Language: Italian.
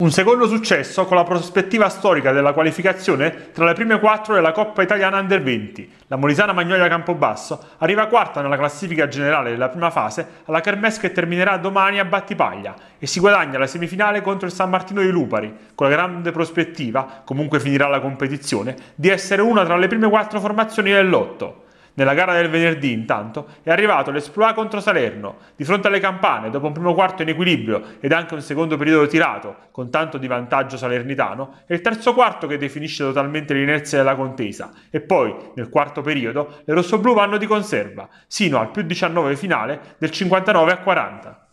Un secondo successo con la prospettiva storica della qualificazione tra le prime quattro della Coppa Italiana Under 20. La Molisana Magnolia Campobasso arriva quarta nella classifica generale della prima fase alla Kermes che terminerà domani a Battipaglia e si guadagna la semifinale contro il San Martino di Lupari, con la grande prospettiva, comunque finirà la competizione, di essere una tra le prime quattro formazioni del lotto. Nella gara del venerdì, intanto, è arrivato l'esploit contro Salerno. Di fronte alle campane, dopo un primo quarto in equilibrio ed anche un secondo periodo tirato, con tanto di vantaggio salernitano, è il terzo quarto che definisce totalmente l'inerzia della contesa. E poi, nel quarto periodo, le rossoblù vanno di conserva, sino al più 19 finale del 59 a 40.